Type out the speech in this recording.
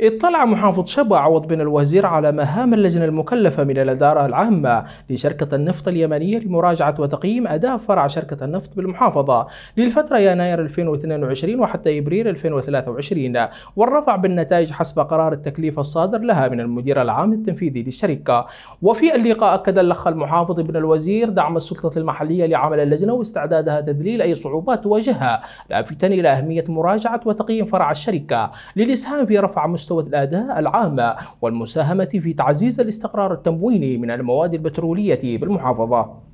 اطلع محافظ شبا عوض بن الوزير على مهام اللجنة المكلفة من الإدارة العامة لشركة النفط اليمنية لمراجعة وتقييم أداء فرع شركة النفط بالمحافظة للفترة يناير 2022 وحتى إبريل 2023 والرفع بالنتائج حسب قرار التكليف الصادر لها من المدير العام التنفيذي للشركة وفي اللقاء أكد الأخ المحافظ بن الوزير دعم السلطة المحلية لعمل اللجنة واستعدادها تذليل أي صعوبات تواجهها لافتا إلى أهمية مراجعة وتقييم فرع الشركة للإسهام في رفع مستوى مستوى الأداء العام والمساهمة في تعزيز الاستقرار التمويني من المواد البترولية بالمحافظة